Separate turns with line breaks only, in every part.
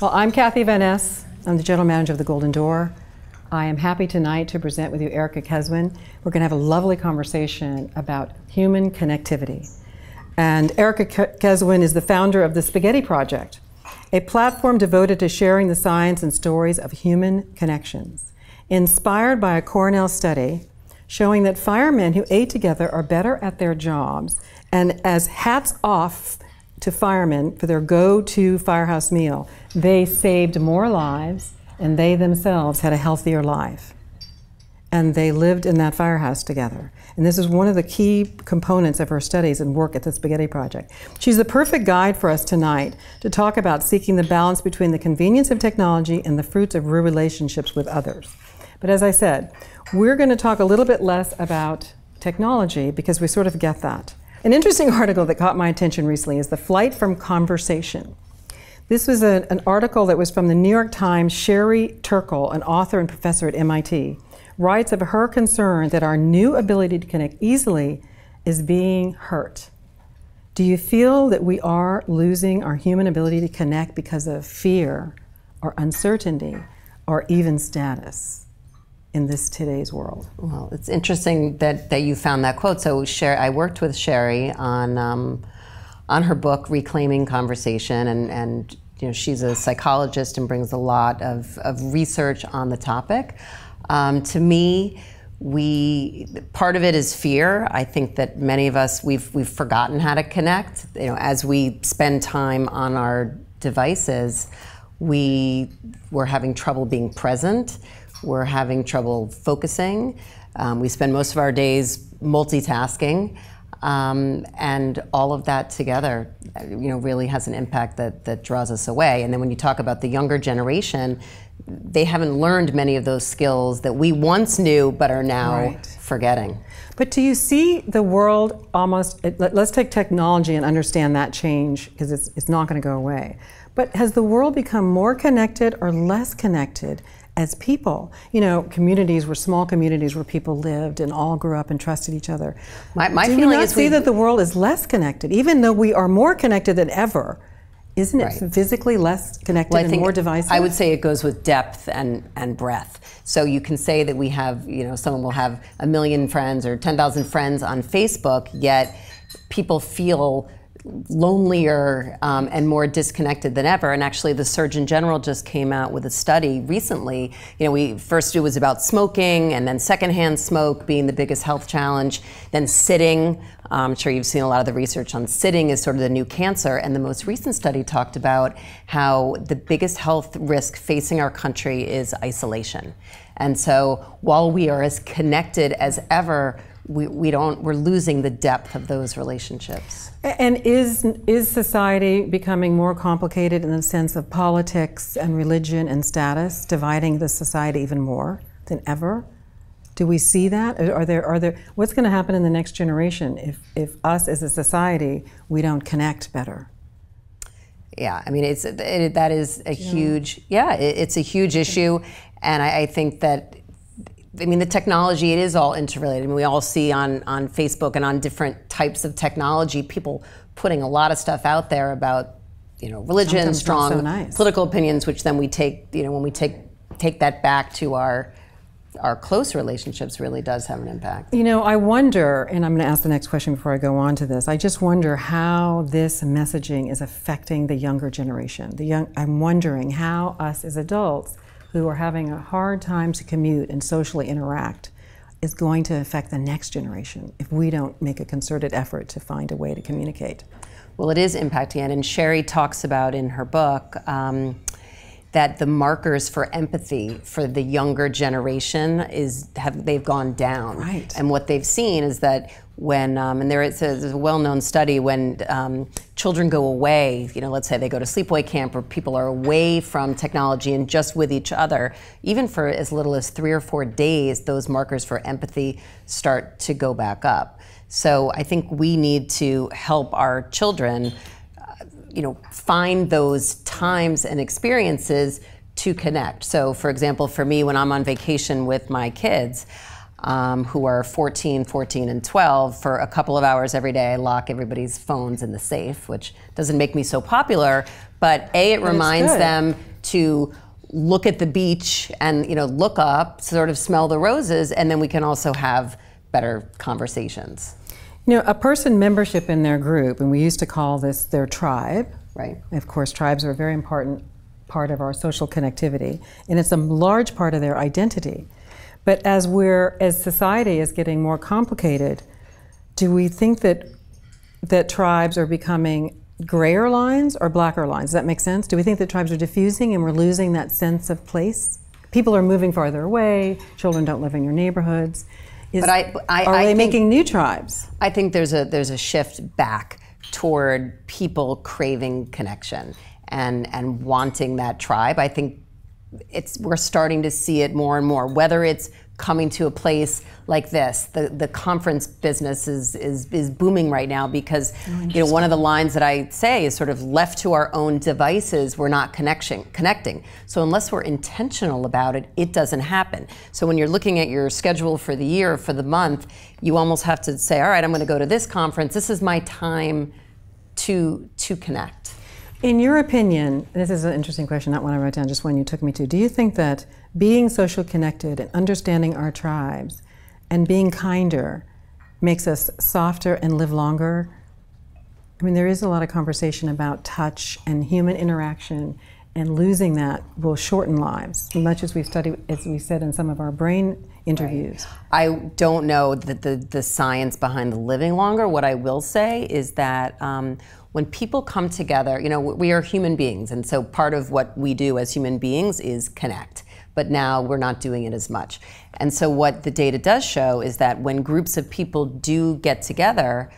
Well, I'm Kathy Van Ness. I'm the general manager of the Golden Door. I am happy tonight to present with you Erica Keswin. We're going to have a lovely conversation about human connectivity. And Erica Keswin is the founder of the Spaghetti Project, a platform devoted to sharing the science and stories of human connections. Inspired by a Cornell study showing that firemen who ate together are better at their jobs, and as hats off to firemen for their go to firehouse meal. They saved more lives and they themselves had a healthier life. And they lived in that firehouse together. And this is one of the key components of her studies and work at the Spaghetti Project. She's the perfect guide for us tonight to talk about seeking the balance between the convenience of technology and the fruits of real relationships with others. But as I said, we're going to talk a little bit less about technology because we sort of get that. An interesting article that caught my attention recently is The Flight from Conversation. This was a, an article that was from the New York Times. Sherry Turkle, an author and professor at MIT, writes of her concern that our new ability to connect easily is being hurt. Do you feel that we are losing our human ability to connect because of fear or uncertainty or even status?
in this today's world. Well, it's interesting that, that you found that quote. So Sherry, I worked with Sherry on um, on her book Reclaiming Conversation, and and you know she's a psychologist and brings a lot of of research on the topic. Um, to me. We part of it is fear. I think that many of us we've we've forgotten how to connect. You know, as we spend time on our devices, we were having trouble being present we're having trouble focusing. Um, we spend most of our days multitasking. Um, and all of that together, you know, really has an impact that, that draws us away. And then when you talk about the younger generation, they haven't learned many of those skills that we once knew but are now right. forgetting. But do you see the world
almost, let's take technology and understand that change because it's, it's not going to go away. But has the world become more connected or less connected as people. You know, communities were small communities where people lived and all grew up and trusted each other. My, my Do feeling is not is see we... that the world is less connected, even though we are more connected than ever. Isn't it physically less connected well, and more divisive? I would say
it goes with depth and, and breadth. So you can say that we have, you know, someone will have a million friends or 10,000 friends on Facebook, yet people feel lonelier um, and more disconnected than ever. And actually, the Surgeon General just came out with a study recently. You know, we first it was about smoking, and then secondhand smoke being the biggest health challenge. Then sitting. Uh, I'm sure you've seen a lot of the research on sitting is sort of the new cancer. And the most recent study talked about how the biggest health risk facing our country is isolation. And so while we are as connected as ever, we, we don't we're losing the depth of those relationships
and is is society becoming more complicated in the sense of politics and religion and status dividing the society even more than ever do we see that are there are there what's going to happen in the next generation if if
us as a society we don't connect better yeah i mean it's it, that is a yeah. huge yeah it, it's a huge issue and I, I think that I mean, the technology, it is all interrelated. I mean, we all see on, on Facebook and on different types of technology, people putting a lot of stuff out there about, you know, religion, Sometimes strong so nice. political opinions, which then we take, you know, when we take, take that back to our, our close relationships really does have an impact.
You know, I wonder, and I'm going to ask the next question before I go on to this. I just wonder how this messaging is affecting the younger generation. The young, I'm wondering how us as adults who are having a hard time to commute and socially interact is going to affect the next generation if we don't make a concerted effort
to find a way to communicate. Well, it is impacting it, and Sherry talks about in her book um, that the markers for empathy for the younger generation is have they've gone down. Right. And what they've seen is that when, um, and there is a, a well-known study when um, children go away, you know, let's say they go to sleepaway camp or people are away from technology and just with each other, even for as little as three or four days, those markers for empathy start to go back up. So I think we need to help our children, uh, you know, find those times and experiences to connect. So for example, for me, when I'm on vacation with my kids, um, who are 14, 14, and 12 for a couple of hours every day. I lock everybody's phones in the safe, which doesn't make me so popular, but A, it reminds them to look at the beach and you know look up sort of smell the roses and then we can also have better conversations you
know a person membership in their group and we used to call this their tribe right of course tribes are a very important part of our social connectivity and it's a large part of their identity but as we're as society is getting more complicated, do we think that that tribes are becoming grayer lines or blacker lines? Does that make sense? Do we think that tribes are diffusing and we're losing that sense of place? People are moving farther away. Children
don't live in your neighborhoods. Is, but I, I, are I they think, making new tribes? I think there's a there's a shift back toward people craving connection and and wanting that tribe. I think it's we're starting to see it more and more. Whether it's coming to a place like this, the the conference business is is, is booming right now because oh, you know one of the lines that I say is sort of left to our own devices, we're not connection connecting. So unless we're intentional about it, it doesn't happen. So when you're looking at your schedule for the year for the month, you almost have to say, all right, I'm going to go to this conference. This is my time to to connect. In your opinion, this
is an interesting question, not one I wrote down, just one you took me to. Do you think that being social connected and understanding our tribes and being kinder makes us softer and live longer? I mean, there is a lot of conversation about touch and human interaction, and losing that will shorten lives, much as we study, as we said in some of our brain
interviews. Right. I don't know the, the, the, science behind the living longer. What I will say is that. Um, when people come together, you know, we are human beings, and so part of what we do as human beings is connect. But now we're not doing it as much. And so, what the data does show is that when groups of people do get together,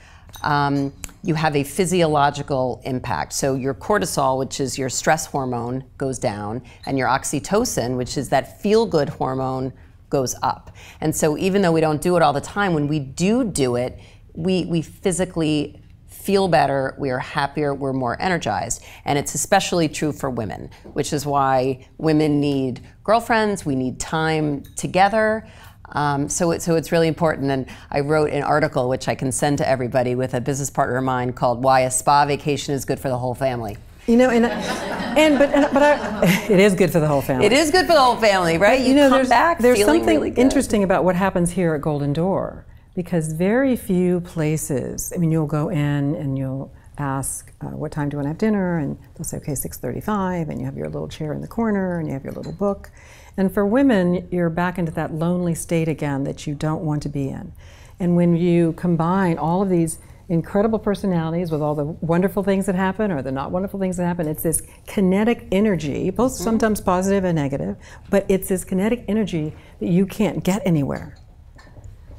um, you have a physiological impact. So your cortisol, which is your stress hormone, goes down, and your oxytocin, which is that feel good hormone, goes up. And so even though we don't do it all the time, when we do do it, we, we physically feel better, we are happier, we're more energized. And it's especially true for women, which is why women need girlfriends, we need time together. Um, so, it, so it's really important. And I wrote an article, which I can send to everybody, with a business partner of mine called Why a Spa Vacation is Good for the Whole Family.
You know, and and but and, but I,
it is good for the whole family. It is good for the whole family, right? But, you, you, know, there's, there's something really
interesting about what happens here at Golden Door, because very few places, I mean, you'll go in and you'll ask, uh, what time do you want to have dinner? And they'll say, okay, 6.35, and you have your little chair in the corner, and you have your little book. And for women, you're back into that lonely state again that you don't want to be in. And when you combine all of these incredible personalities with all the wonderful things that happen or the not wonderful things that happen, it's this kinetic energy, both mm-hmm. sometimes positive and negative, but it's this kinetic energy that you can't get anywhere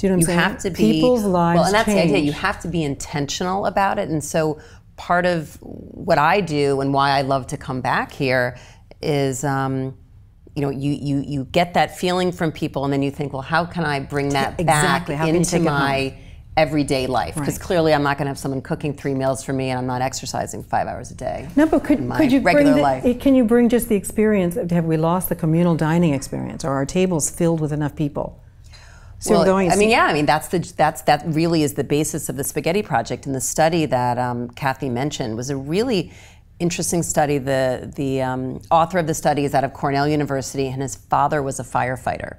you know what I'm you saying? You have to be people's lives. Well, and that's change. the idea. You
have to be intentional about it. And so part of what I do and why I love to come back here is. Um, you know, you, you you get that feeling from people, and then you think, well, how can I bring that exactly. back into my everyday life because right. clearly I'm not going to have someone cooking three meals for me and I'm not exercising five hours a day. No,
but could, could you bring the, Can you bring just the experience? Have we lost the communal dining experience? Are our tables filled with enough people?
well, going. I mean, yeah. I mean, that's the that's that really is the basis of the Spaghetti Project, and the study that um, Kathy mentioned was a really interesting study. The the um, author of the study is out of Cornell University, and his father was a firefighter,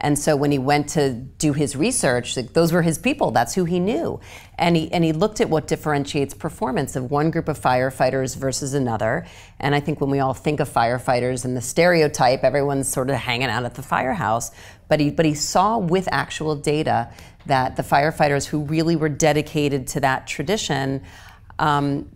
and so when he went to do his research, like, those were his people. That's who he knew. And he, and he looked at what differentiates performance of one group of firefighters versus another. And I think when we all think of firefighters and the stereotype, everyone's sort of hanging out at the firehouse. But he, but he saw with actual data that the firefighters who really were dedicated to that tradition um,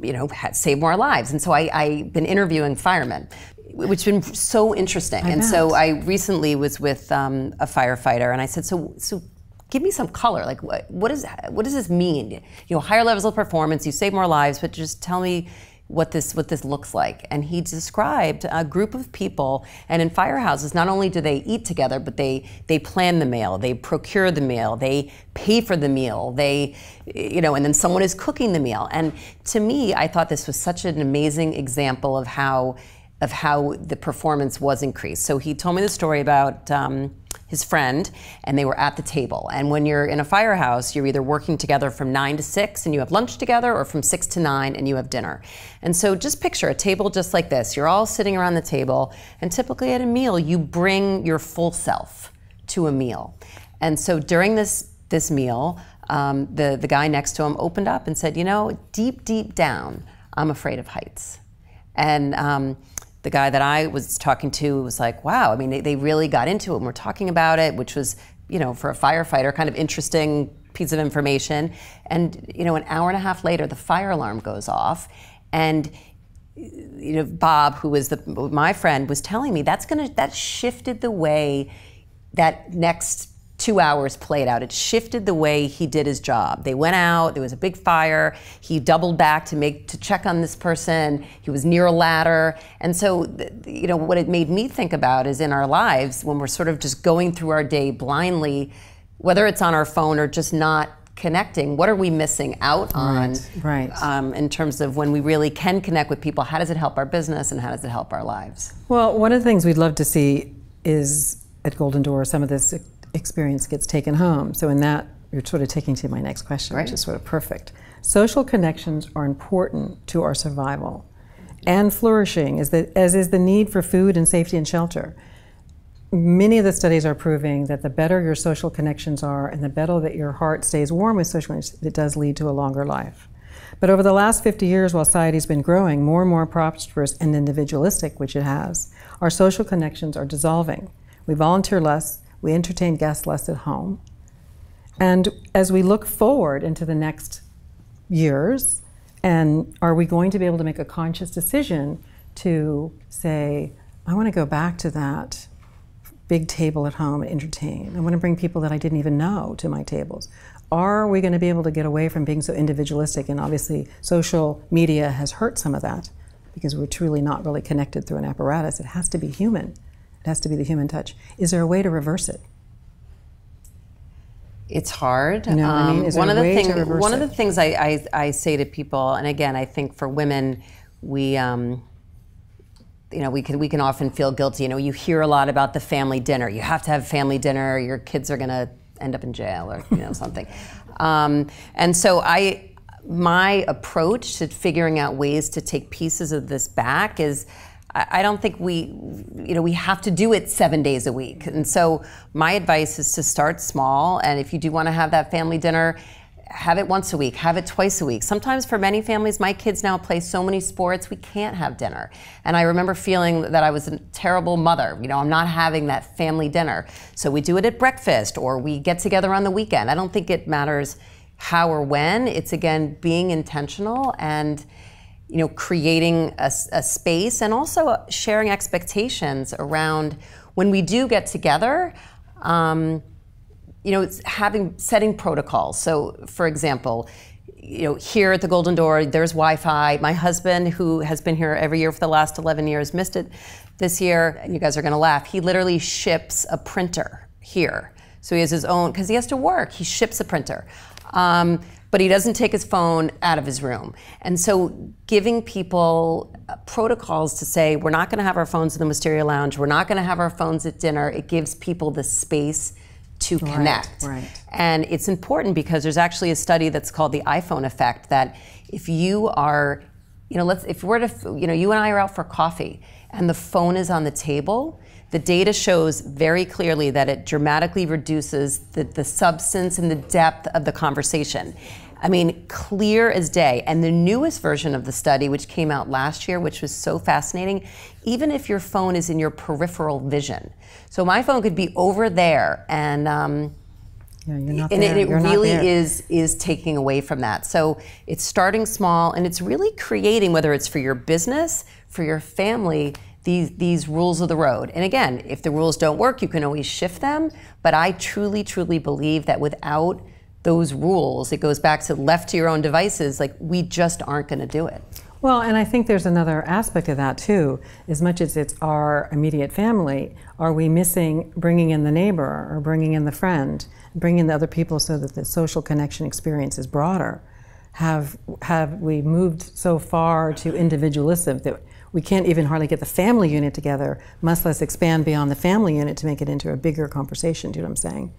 you know, had, save more lives. And so I, I've been interviewing firemen which has been so interesting. I and bet. so I recently was with um, a firefighter, and I said, "So, so." Give me some color. Like, what, what, is, what does this mean? You know, higher levels of performance, you save more lives, but just tell me, what this what this looks like. And he described a group of people, and in firehouses, not only do they eat together, but they they plan the meal, they procure the meal, they pay for the meal, they you know, and then someone is cooking the meal. And to me, I thought this was such an amazing example of how of how the performance was increased. So he told me the story about um, his friend, and they were at the table. And when you're in a firehouse, you're either working together from nine to six and you have lunch together, or from six to nine and you have dinner. And so just picture a table just like this. You're all sitting around the table, and typically at a meal, you bring your full self to a meal. And so during this this meal, um, the the guy next to him opened up and said, "You know, deep deep down, I'm afraid of heights." And um, the guy that I was talking to was like, wow, I mean, they, they really got into it and were talking about it, which was, you know, for a firefighter, kind of interesting piece of information. And, you know, an hour and a half later, the fire alarm goes off. And, you know, Bob, who was the, my friend, was telling me that's going to, that shifted the way that next two hours played out. It shifted the way he did his job. They went out, there was a big fire. He doubled back to make to check on this person. He was near a ladder. And so, you know, what it made me think about is in our lives when we're sort of just going through our day blindly, whether it's on our phone or just not connecting what are we missing out on right, right. Um, in terms of when we really can connect with people how does it help our business and how does it help our lives
well one of the things we'd love to see is at golden door some of this experience gets taken home. So in that, you're sort of taking to my next question, right. which is sort of perfect. Social connections are important to our survival and flourishing, is the, as is the need for food and safety and shelter. Many of the studies are proving that the better your social connections are and the better that your heart stays warm with social connections, it does lead to a longer life. But over the last 50 years, while society's been growing more and more prosperous and individualistic, which it has, our social connections are dissolving. We volunteer less, we entertain guests less at home. And as we look forward into the next years, and are we going to be able to make a conscious decision to say, I want to go back to that big table at home and entertain. I want to bring people that I didn't even know to my tables. Are we going to be able to get away from being so individualistic? And obviously, social media has hurt some of that because we're truly not really connected through an apparatus. It has to be human. It has to be the human touch. Is there a way to reverse it?
It's hard. You know I mean? Um, one, of the things, one of the things I, I, say to people, and again, I think for women, we. Um, you know, we can we can often feel guilty. You know, you hear a lot about the family dinner. You have to have family dinner. Your kids are gonna end up in jail or you know something. Um, and so I, my approach to figuring out ways to take pieces of this back is I don't think we, you know, we have to do it seven days a week. And so my advice is to start small. And if you do want to have that family dinner, have it once a week, have it twice a week. Sometimes for many families, my kids now play so many sports, we can't have dinner. And I remember feeling that I was a terrible mother. You know, I'm not having that family dinner. So we do it at breakfast or we get together on the weekend. I don't think it matters how or when. It's again being intentional and you know, creating a, a space and also sharing expectations around when we do get together. Um, you know, having setting protocols. So, for example, you know, here at the Golden Door, there's Wi-Fi. My husband, who has been here every year for the last 11 years, missed it this year. And you guys are going to laugh. He literally ships a printer here, so he has his own because he has to work. He ships a printer. Um, but he doesn't take his phone out of his room. And so giving people uh, protocols to say, we're not going to have our phones in the Wisteria Lounge, we're not going to have our phones at dinner, it gives people the space to connect. Right, right. And it's important because there's actually a study that's called the iPhone effect that if you are, you know, let's if we're to, you know, you and I are out for coffee and the phone is on the table, the data shows very clearly that it dramatically reduces the, the substance and the depth of the conversation. I mean, clear as day. And the newest version of the study, which came out last year, which was so fascinating, even if your phone is in your peripheral vision. So my phone could be over there and. Um, yeah, and there. it, it really is is taking away from that. So it's starting small and it's really creating, whether it's for your business, for your family, these these rules of the road. And again, if the rules don't work, you can always shift them. But I truly, truly believe that without those rules. It goes back to left to your own devices. Like, we just aren't going to do it.
Well, and I think there's another aspect of that too. As much as it's our immediate family, are we missing bringing in the neighbor or bringing in the friend, bringing in the other people so that the social connection experience is broader? Have have we moved so far to individualism that we can't even hardly get the family unit together, much less expand beyond the family unit to make it into a bigger conversation? Do you know what I'm saying?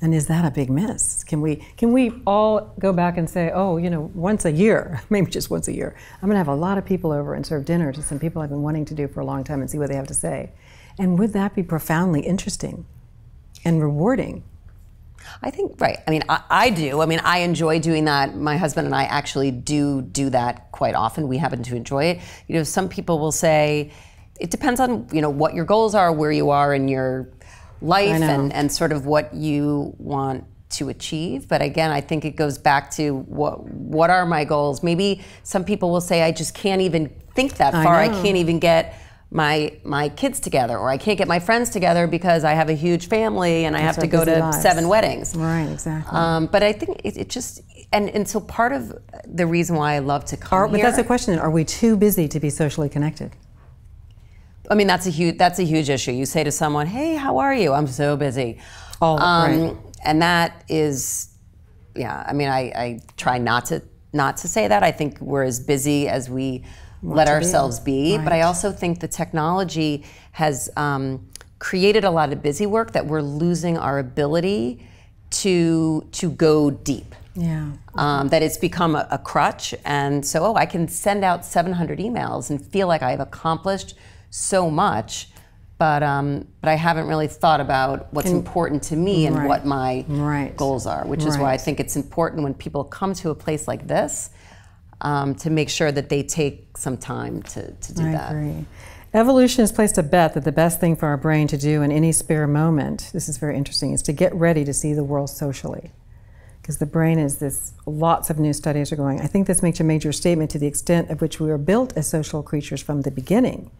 And is that a big miss? Can we can we all go back and say, oh, you know, once a year, maybe just once a year, I'm going to have a lot of people over and serve dinner to some people I've been wanting to do for a long time and see what they have to say. And would that be profoundly interesting and rewarding?
I think right. I mean, I, I, do. I mean, I enjoy doing that. My husband and I actually do do that quite often. We happen to enjoy it. You know, some people will say it depends on you know what your goals are, where you are in your life and, and sort of what you want to achieve. But again, I think it goes back to what what are my goals? Maybe some people will say, I just can't even think that far. I, I can't even get my my kids together or I can't get my friends together because I have a huge family and I have to go to lives. seven weddings. Right, exactly. Um, but I think it, it, just and, and so part of the reason why I love to come are, But that's the
question: Are we too busy to be socially connected?
I mean, that's a huge that's a huge issue. You say to someone, "Hey, how are you?" I'm so busy. Oh, um, right. And that is, yeah. I mean, I, I try not to not to say that. I think we're as busy as we Want let ourselves be. be. Right. But I also think the technology has um, created a lot of busy work that we're losing our ability to to go deep. Yeah. Um, that it's become a, a crutch, and so oh, I can send out 700 emails and feel like I have accomplished so much, but um, but I haven't really thought about what's and, important to me and right, what my right, goals are, which is why I think it's important when people come to a place like this um, to make sure that they take some time to, to do I that. Agree.
Evolution has placed a bet that the best thing for our brain to do in any spare moment, this is very interesting, is to get ready to see the world socially. Because the brain is this, lots of new studies are going. I think this makes a major statement to the extent of which we are built as social creatures from the beginning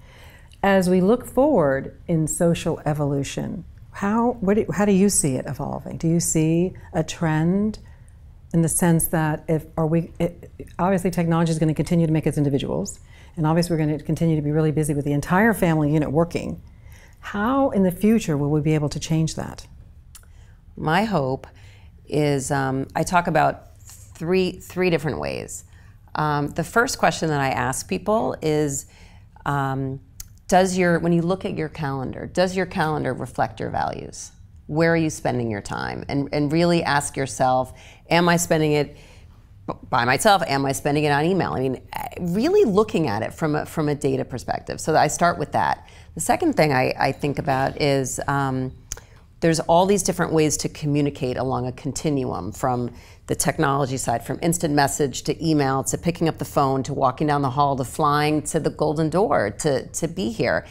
as we look forward in social evolution, how, do, how do you see it evolving? Do you see a trend in the sense that if are we it, obviously technology is going to continue to make us individuals, and obviously we're going to continue to be really busy with the entire family unit working. How in the future will we be able to change that?
My hope is um, I talk about three three different ways. Um, the first question that I ask people is. Um, does your when you look at your calendar does your calendar reflect your values where are you spending your time and and really ask yourself am i spending it by myself am i spending it on email i mean really looking at it from a, from a data perspective so i start with that the second thing i, I think about is um, there's all these different ways to communicate along a continuum from the technology side, from instant message to email to picking up the phone to walking down the hall to flying to the golden door to, to be here.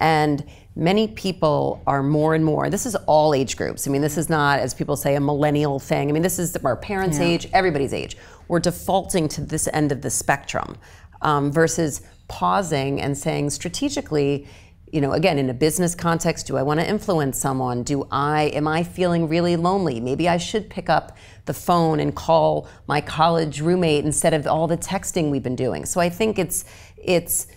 And many people are more and more, this is all age groups. I mean, this is not, as people say, a millennial thing. I mean, this is our parents' yeah. age, everybody's age. We're defaulting to this end of the spectrum um, versus pausing and saying strategically, you know, again, in a business context, do I want to influence someone? Do I, am I feeling really lonely? Maybe I should pick up the phone and call my college roommate instead of all the texting we've been doing. So I think it's, it's,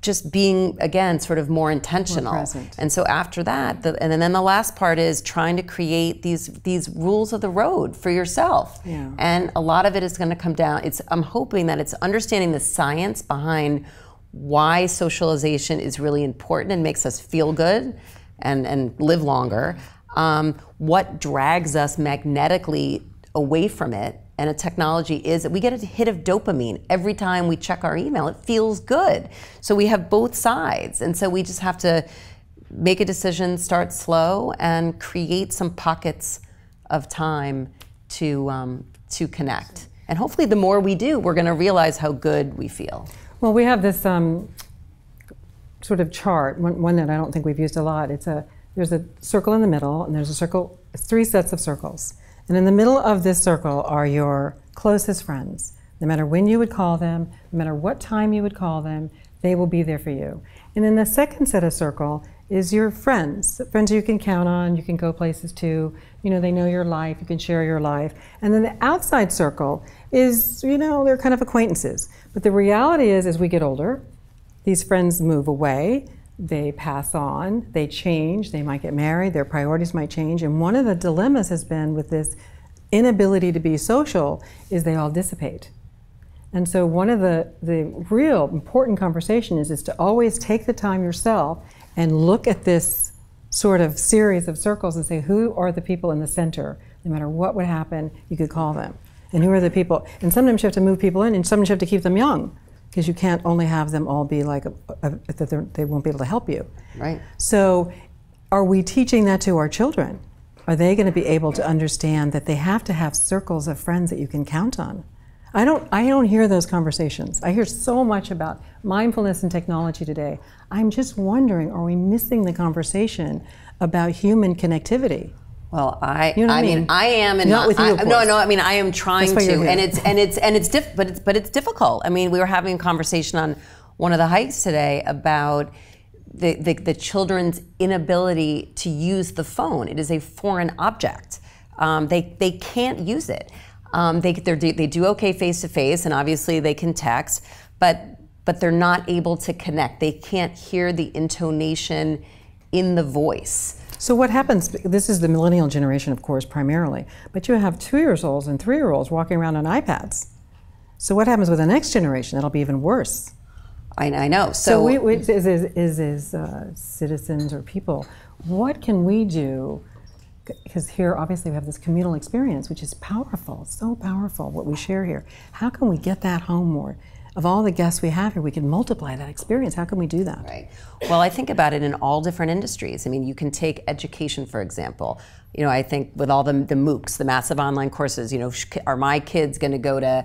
just being again sort of more intentional more and so after that the, and then the last part is trying to create these these rules of the road for yourself yeah. and a lot of it is going to come down it's i'm hoping that it's understanding the science behind why socialization is really important and makes us feel good and, and live longer, um, what drags us magnetically away from it, and a technology is that we get a hit of dopamine every time we check our email. It feels good. So we have both sides. And so we just have to make a decision, start slow, and create some pockets of time to, um, to connect. And hopefully, the more we do, we're going to realize how good we feel. Well, we have this um,
sort of chart, one, one, that I don't think we've used a lot. It's a there's a circle in the middle, and there's a circle, three sets of circles, and in the middle of this circle are your closest friends. No matter when you would call them, no matter what time you would call them, they will be there for you. And in the second set of circle is your friends, friends you can count on, you can go places to, you know, they know your life, you can share your life. And then the outside circle is, you know, they're kind of acquaintances. But the reality is, as we get older, these friends move away, they pass on, they change, they might get married, their priorities might change. And one of the dilemmas has been with this inability to be social is they all dissipate. And so one of the, the real important conversation is, is to always take the time yourself and look at this sort of series of circles and say, who are the people in the center? No matter what would happen, you could call them. And who are the people? And sometimes you have to move people in, and sometimes you have to keep them young because you can't only have them all be like uh, uh, that they won't be able to help you. Right. So, are we teaching that to our children? Are they going to be able to understand that they have to have circles of friends that you can count on? I don't I don't hear those conversations. I hear so much about mindfulness and technology today. I'm just wondering are we missing the conversation about human connectivity?
Well, I, you know I, I mean? mean? I am, and not, not with you. I, no, no, I mean, I am trying to, and it's and it's and it's diff, but it's but it's difficult. I mean, we were having a conversation on one of the hikes today about the, the, the children's inability to use the phone. It is a foreign object. Um, they they can't use it. Um, they they do okay face to face, and obviously they can text, but but they're not able to connect. They can't hear the intonation in the voice. So what happens, this is the
millennial generation, of course, primarily, but you have two-year-olds and three-year-olds walking around on iPads. So what happens with the next generation? That'll be even worse. I, I know. So, so we, we, is, is, is, is uh, citizens or people, what can we do? Because here, obviously, we have this communal experience, which is powerful, so powerful, what we share here. How can we get that home more? of all the guests we have here, we can multiply that experience. How can we do
that? Right. Well, I think about it in all different industries. I mean, you can take education, for example. You know, I think with all the, the MOOCs, the massive online courses, you know, are my kids going to go to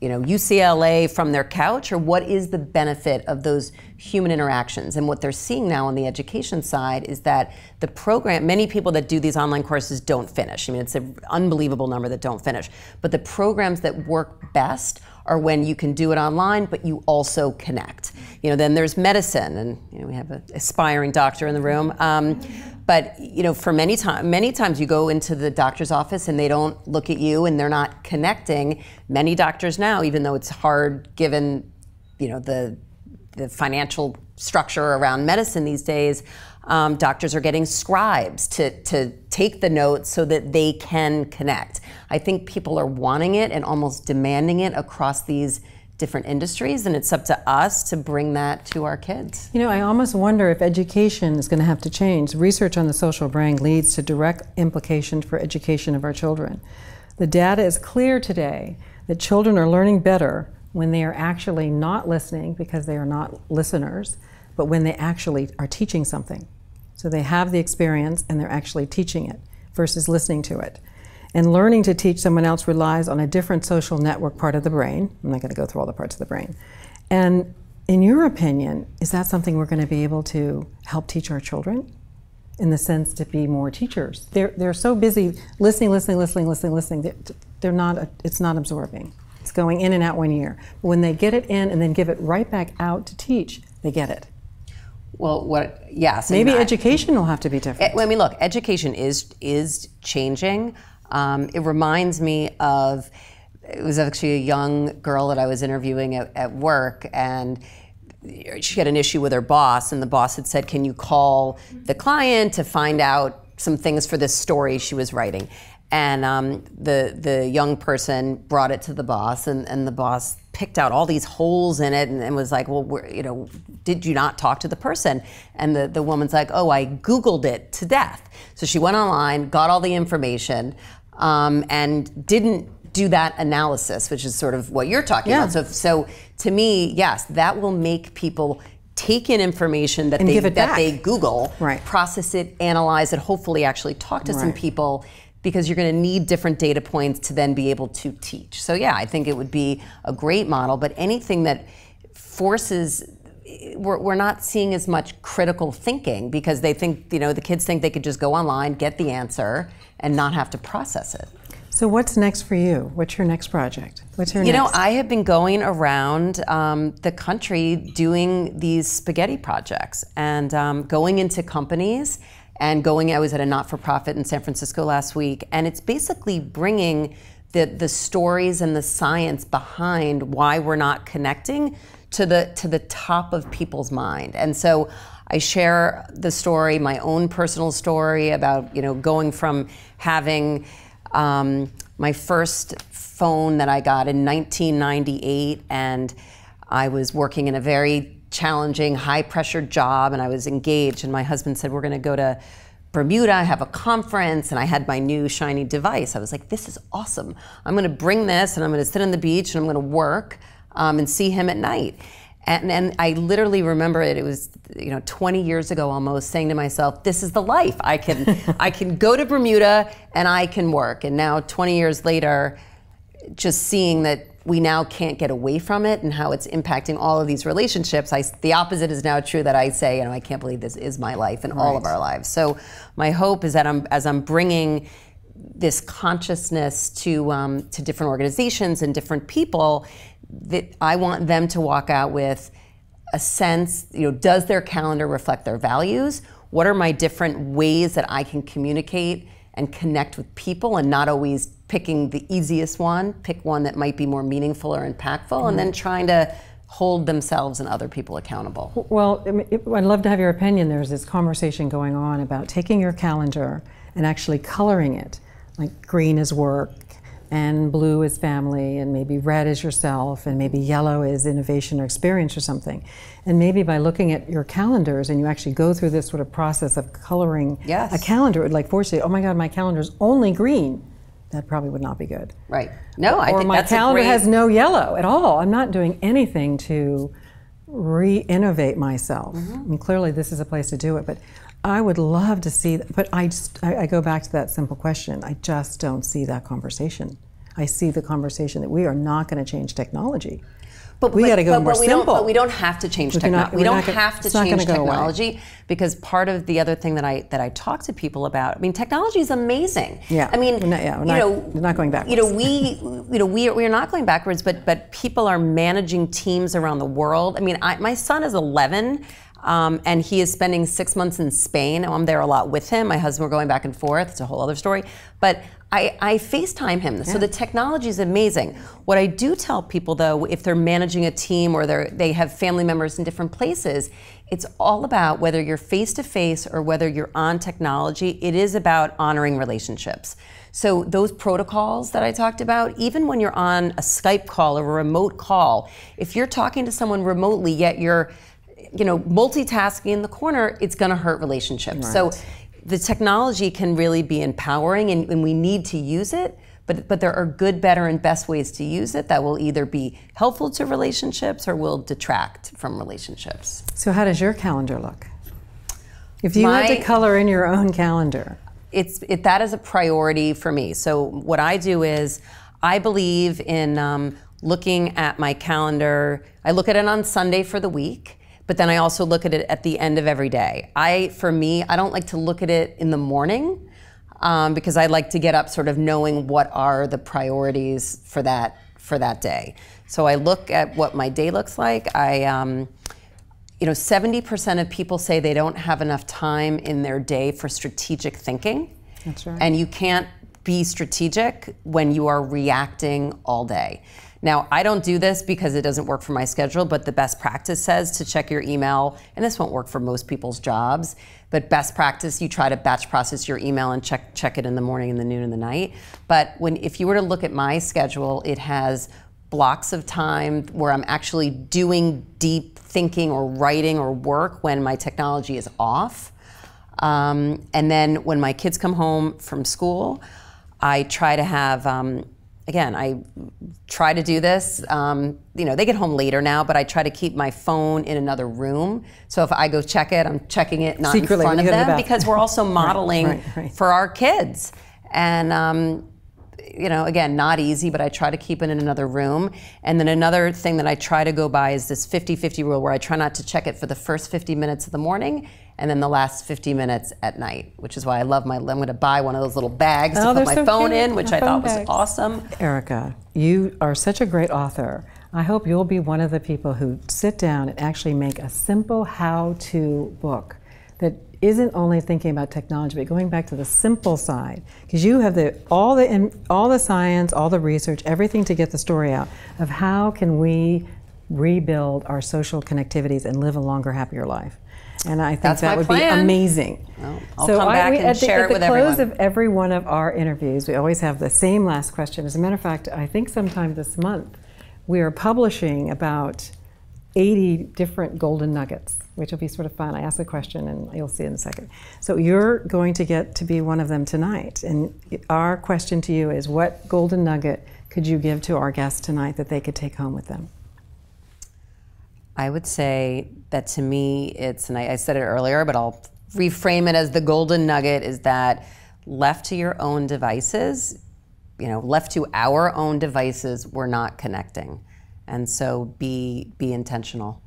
you know, UCLA from their couch, or what is the benefit of those human interactions? And what they're seeing now on the education side is that the program, many people that do these online courses don't finish. I mean, it's an unbelievable number that don't finish. But the programs that work best are when you can do it online, but you also connect. You know, then there's medicine, and you know, we have an aspiring doctor in the room. Um, but you know, for many times, many times you go into the doctor's office and they don't look at you, and they're not connecting. Many doctors now, even though it's hard given, you know, the the financial structure around medicine these days um, doctors are getting scribes to, to take the notes so that they can connect. I think people are wanting it and almost demanding it across these different industries, and it's up to us to bring that to our kids.
You know, I almost wonder if education is going to have to change. Research on the social brain leads to direct implications for education of our children. The data is clear today that children are learning better when they are actually not listening because they are not listeners but when they actually are teaching something. So they have the experience and they're actually teaching it versus listening to it. And learning to teach someone else relies on a different social network part of the brain. I'm not going to go through all the parts of the brain. And in your opinion, is that something we're going to be able to help teach our children? In the sense to be more teachers. They're, they're so busy listening, listening, listening, listening, listening. They're, they're not, it's not absorbing. It's going in and out one year. But when they get it in and then give it right back out to teach, they get it.
Well, what? Yes. Maybe education will have to be different. I mean, look, education is is changing. Um, it reminds me of it was actually a young girl that I was interviewing at, at work, and she had an issue with her boss, and the boss had said, "Can you call the client to find out some things for this story she was writing?" And um, the the young person brought it to the boss, and, and the boss picked out all these holes in it and, and was like, well, you know, did you not talk to the person? And the, the woman's like, oh, I Googled it to death. So she went online, got all the information, um, and didn't do that analysis, which is sort of what you're talking yeah. about. So, so to me, yes, that will make people take in information that they that they Google, right. process it, analyze it, hopefully actually talk to right. some people because you're going to need different data points to then be able to teach. So yeah, I think it would be a great model, but anything that forces we're, we're, not seeing as much critical thinking because they think you know the kids think they could just go online get the answer and not have to process it
so what's next for you what's your next project what's your you next? know
i have been going around um, the country doing these spaghetti projects and um, going into companies and going. I was at a not for profit in San Francisco last week, and it's basically bringing the the stories and the science behind why we're not connecting to the to the top of people's mind. And so I share the story, my own personal story about you know going from having um, my first phone that I got in 1998, and I was working in a very challenging, high pressure job, and I was engaged. And my husband said, We're going to go to Bermuda, I have a conference, and I had my new shiny device. I was like, This is awesome. I'm going to bring this, and I'm going to sit on the beach, and I'm going to work um, and see him at night. And, and, I literally remember it. It was you know 20 years ago almost, saying to myself, "This is the life. I can I can go to Bermuda and I can work." And now 20 years later, just seeing that we now can't get away from it and how it's impacting all of these relationships. I, the opposite is now true that I say, you know, I can't believe this is my life and right. all of our lives. So my hope is that I'm, as I'm bringing this consciousness to um, to different organizations and different people, that I want them to walk out with a sense, you know, does their calendar reflect their values? What are my different ways that I can communicate? and connect with people and not always picking the easiest one, pick one that might be more meaningful or impactful, mm -hmm. and then mm-hmm. trying to hold themselves and other people accountable.
Well, I'd love to have your opinion. There's this conversation going on about taking your calendar and actually coloring it. Like green is work, and blue is family, and maybe red is yourself, and maybe yellow is innovation or experience or something. And maybe by looking at your calendars and you actually go through this sort of process of coloring yes. a calendar, it would like force you, oh my God, my calendar is only green. That probably would not be good. Right. No, I or think my calendar great... has no yellow at all. I'm not doing anything to re-innovate myself. Mm-hmm. I mean, clearly this is a place to do it, but I would love to see, but I just I, I, go back to that simple question. I just don't see that conversation. I see the conversation that we are not going to
change technology. But we got to go but, more but we simple. Don't, but we don't have to change technology. We don't have to change technology because part of the other thing that I that I talk to people about. I mean, technology is amazing. Yeah. I mean, not, yeah, you not, know, not going backwards. You know, we you know we are, we are not going backwards, but but people are managing teams around the world. I mean, I, my son is 11. Um, and he is spending six months in Spain. I'm there a lot with him. My husband, we're going back and forth. It's a whole other story. But I, I FaceTime him. Yeah. So the technology is amazing. What I do tell people, though, if they're managing a team or they they have family members in different places, it's all about whether you're face to face or whether you're on technology. It is about honoring relationships. So those protocols that I talked about, even when you're on a Skype call or a remote call, if you're talking to someone remotely, yet you're you know, multitasking in the corner, it's going to hurt relationships. Right. So the technology can really be empowering and, and we need to use it. But, but there are good, better, and best ways to use it that will either be helpful to relationships or will detract from relationships.
So, how does your calendar look? If you My, had to
color in your own calendar, it's it, that is a priority for me. So what I do is I believe in um, looking at my calendar. I look at it on Sunday for the week but then I also look at it at the end of every day. I, for me, I don't like to look at it in the morning um, because I like to get up sort of knowing what are the priorities for that for that day. So I look at what my day looks like. I, um, you know, 70% of people say they don't have enough time in their day for strategic thinking. That's right. And you can't be strategic when you are reacting all day. Now, I don't do this because it doesn't work for my schedule, but the best practice says to check your email, and this won't work for most people's jobs, but best practice, you try to batch process your email and check, check it in the morning and the noon and the night. But when, if you were to look at my schedule, it has blocks of time where I'm actually doing deep thinking or writing or work when my technology is off. Um, and then when my kids come home from school, I try to have um, again, I try to do this. Um, you know, they get home later now, but I try to keep my phone in another room. So if I go check it, I'm checking it not Secretly, in front of them the because we're also modeling right, right, right. for our kids. And um, you know, again, not easy, but I try to keep it in another room. And then another thing that I try to go by is this 50 50 rule where I try not to check it for the first 50 minutes of the morning and then the last 50 minutes at night, which is why I love my. I'm going to buy one of those little bags oh, to put my so phone cute. in, which the I thought bags. was awesome.
Erica, you are such a great author. I hope you'll be one of the people who sit down and actually make a simple how to book that isn't only thinking about technology, but going back to the simple side, because you have the, all, the, all the science, all the research, everything to get the story out of how can we rebuild our social connectivities and live a longer, happier life. And I think That's that would plan. be amazing. Well, I'll so come back and the, share it with everyone. At the close of every one of our interviews, we always have the same last question. As a matter of fact, I think sometime this month, we are publishing about 80 different golden nuggets which will be sort of fun. I ask a question and you'll see in a second. So you're going to get to be one of them tonight. And our question to you is what golden nugget could you give to our guests tonight that they could take home with them?
I would say that to me, it's, and I, I said it earlier, but I'll reframe it as the golden nugget is that left to your own devices, you know, left to our own devices, we're not connecting. And so be, be intentional.